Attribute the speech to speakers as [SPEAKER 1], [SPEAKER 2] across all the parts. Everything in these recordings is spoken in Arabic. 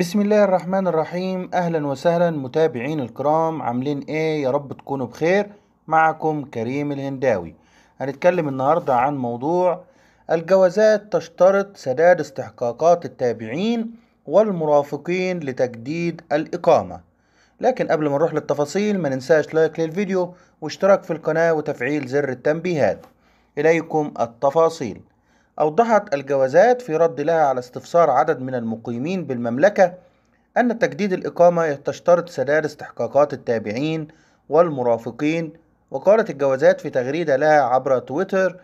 [SPEAKER 1] بسم الله الرحمن الرحيم اهلا وسهلا متابعين الكرام عاملين ايه يا رب تكونوا بخير معكم كريم الهنداوي هنتكلم النهاردة عن موضوع الجوازات تشترط سداد استحقاقات التابعين والمرافقين لتجديد الإقامة لكن قبل ما نروح للتفاصيل ما ننساش لايك للفيديو واشتراك في القناة وتفعيل زر التنبيهات إليكم التفاصيل أوضحت الجوازات في رد لها على استفسار عدد من المقيمين بالمملكة أن تجديد الإقامة تشترط سداد استحقاقات التابعين والمرافقين وقالت الجوازات في تغريدة لها عبر تويتر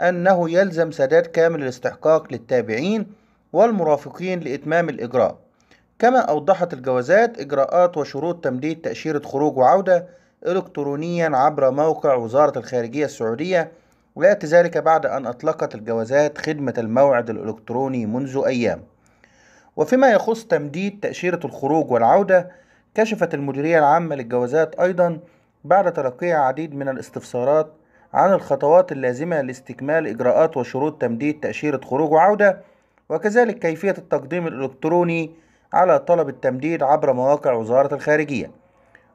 [SPEAKER 1] أنه يلزم سداد كامل الاستحقاق للتابعين والمرافقين لإتمام الإجراء كما أوضحت الجوازات إجراءات وشروط تمديد تأشيرة خروج وعودة إلكترونيا عبر موقع وزارة الخارجية السعودية ويأتي ذلك بعد أن أطلقت الجوازات خدمة الموعد الإلكتروني منذ أيام وفيما يخص تمديد تأشيرة الخروج والعودة كشفت المديرية العامة للجوازات أيضا بعد تلقيها عديد من الاستفسارات عن الخطوات اللازمة لاستكمال إجراءات وشروط تمديد تأشيرة خروج وعودة وكذلك كيفية التقديم الإلكتروني على طلب التمديد عبر مواقع وزارة الخارجية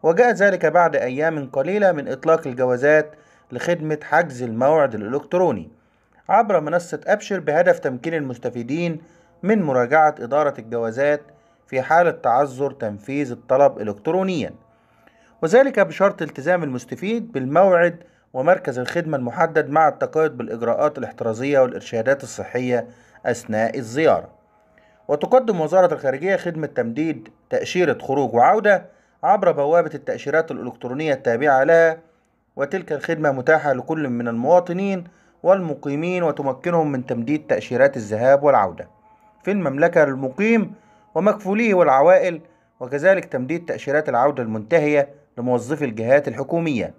[SPEAKER 1] وجاء ذلك بعد أيام قليلة من إطلاق الجوازات لخدمة حجز الموعد الإلكتروني عبر منصة أبشر بهدف تمكين المستفيدين من مراجعة إدارة الجوازات في حالة تعذر تنفيذ الطلب إلكترونيا وذلك بشرط التزام المستفيد بالموعد ومركز الخدمة المحدد مع التقيد بالإجراءات الاحترازية والإرشادات الصحية أثناء الزيارة وتقدم وزارة الخارجية خدمة تمديد تأشيرة خروج وعودة عبر بوابة التأشيرات الإلكترونية التابعة لها وتلك الخدمة متاحة لكل من المواطنين والمقيمين وتمكنهم من تمديد تأشيرات الذهاب والعودة في المملكة للمقيم ومكفوليه والعوائل وكذلك تمديد تأشيرات العودة المنتهية لموظفي الجهات الحكومية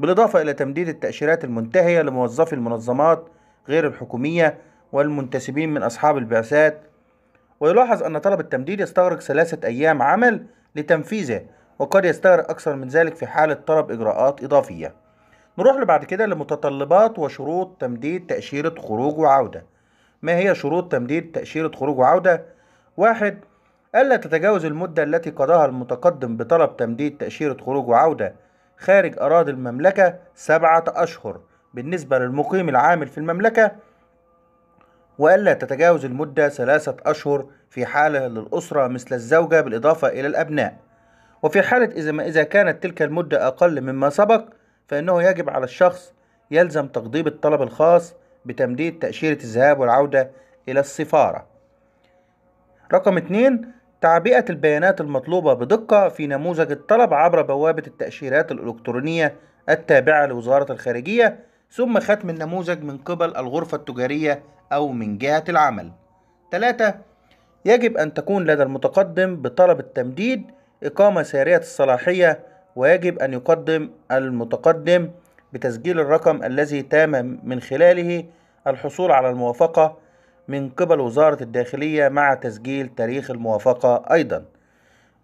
[SPEAKER 1] بالإضافة إلى تمديد التأشيرات المنتهية لموظفي المنظمات غير الحكومية والمنتسبين من أصحاب البعثات ويلاحظ أن طلب التمديد يستغرق ثلاثة أيام عمل لتنفيذه وقد يستغرق أكثر من ذلك في حالة طلب إجراءات إضافية نروح لبعد كده لمتطلبات وشروط تمديد تأشيرة خروج وعودة ما هي شروط تمديد تأشيرة خروج وعودة؟ واحد ألا تتجاوز المدة التي قضاها المتقدم بطلب تمديد تأشيرة خروج وعودة خارج أراضي المملكة سبعة أشهر بالنسبة للمقيم العامل في المملكة وألا تتجاوز المدة ثلاثة أشهر في حالة للأسرة مثل الزوجة بالإضافة إلى الأبناء وفي حالة إذا ما إذا كانت تلك المدة أقل مما سبق فإنه يجب على الشخص يلزم تقديم الطلب الخاص بتمديد تأشيرة الذهاب والعودة إلى السفارة رقم 2 تعبئة البيانات المطلوبة بدقة في نموذج الطلب عبر بوابة التأشيرات الإلكترونية التابعة لوزارة الخارجية ثم ختم النموذج من قبل الغرفة التجارية أو من جهة العمل 3 يجب أن تكون لدى المتقدم بطلب التمديد إقامة سارية الصلاحية ويجب أن يقدم المتقدم بتسجيل الرقم الذي تم من خلاله الحصول على الموافقة من قبل وزارة الداخلية مع تسجيل تاريخ الموافقة أيضا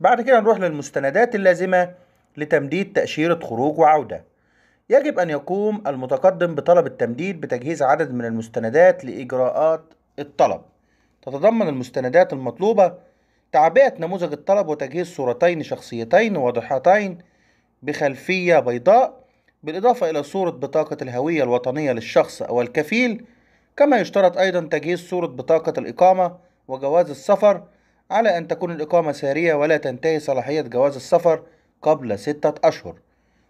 [SPEAKER 1] بعد كده نروح للمستندات اللازمة لتمديد تأشيرة خروج وعودة يجب أن يقوم المتقدم بطلب التمديد بتجهيز عدد من المستندات لإجراءات الطلب تتضمن المستندات المطلوبة تعبئة نموذج الطلب وتجهيز صورتين شخصيتين واضحتين بخلفية بيضاء بالإضافة إلى صورة بطاقة الهوية الوطنية للشخص أو الكفيل كما يشترط أيضا تجهيز صورة بطاقة الإقامة وجواز السفر على أن تكون الإقامة سارية ولا تنتهي صلاحية جواز السفر قبل ستة أشهر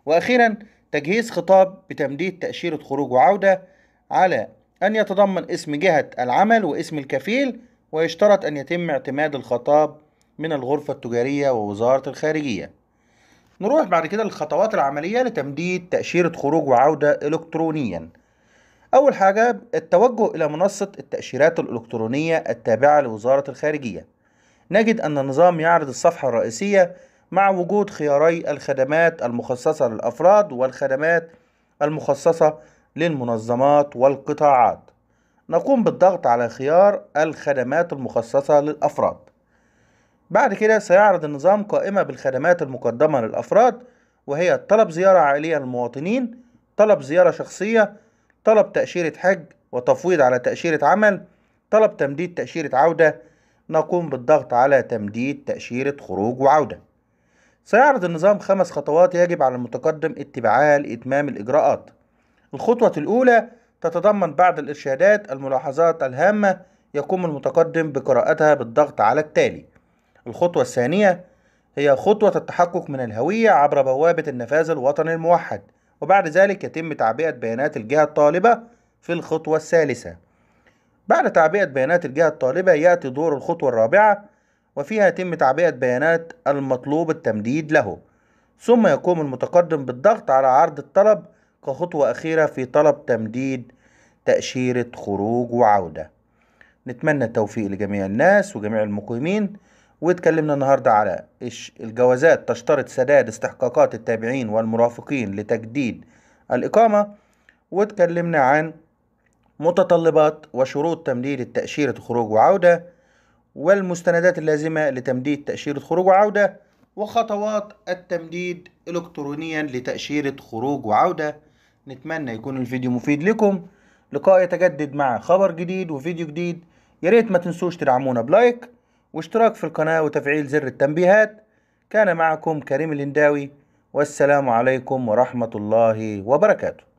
[SPEAKER 1] وأخيرا تجهيز خطاب بتمديد تأشيرة خروج وعودة على أن يتضمن اسم جهة العمل واسم الكفيل ويشترط أن يتم اعتماد الخطاب من الغرفة التجارية ووزارة الخارجية نروح بعد كده للخطوات العملية لتمديد تأشيرة خروج وعودة إلكترونيا أول حاجة التوجه إلى منصة التأشيرات الإلكترونية التابعة لوزارة الخارجية نجد أن النظام يعرض الصفحة الرئيسية مع وجود خياري الخدمات المخصصة للأفراد والخدمات المخصصة للمنظمات والقطاعات نقوم بالضغط على خيار الخدمات المخصصة للأفراد بعد كده سيعرض النظام قائمة بالخدمات المقدمة للأفراد وهي طلب زيارة عائلية للمواطنين طلب زيارة شخصية طلب تأشيرة حج وتفويض على تأشيرة عمل طلب تمديد تأشيرة عودة نقوم بالضغط على تمديد تأشيرة خروج وعودة سيعرض النظام خمس خطوات يجب على المتقدم اتباعها لإتمام الإجراءات الخطوة الأولى تتضمن بعض الإرشادات الملاحظات الهامة يقوم المتقدم بقراءتها بالضغط على التالي الخطوة الثانية هي خطوة التحقق من الهوية عبر بوابة النفاذ الوطني الموحد وبعد ذلك يتم تعبئة بيانات الجهة الطالبة في الخطوة الثالثة بعد تعبئة بيانات الجهة الطالبة يأتي دور الخطوة الرابعة وفيها يتم تعبئة بيانات المطلوب التمديد له ثم يقوم المتقدم بالضغط على عرض الطلب كخطوة أخيرة في طلب تمديد تأشيرة خروج وعودة نتمنى التوفيق لجميع الناس وجميع المقيمين واتكلمنا النهاردة على الجوازات تشترط سداد استحقاقات التابعين والمرافقين لتجديد الإقامة واتكلمنا عن متطلبات وشروط تمديد التأشيرة خروج وعودة والمستندات اللازمة لتمديد تأشيرة خروج وعودة وخطوات التمديد إلكترونيا لتأشيرة خروج وعودة نتمنى يكون الفيديو مفيد لكم لقاء يتجدد مع خبر جديد وفيديو جديد ياريت ما تنسوش تدعمونا بلايك واشتراك في القناة وتفعيل زر التنبيهات كان معكم كريم الهنداوي والسلام عليكم ورحمة الله وبركاته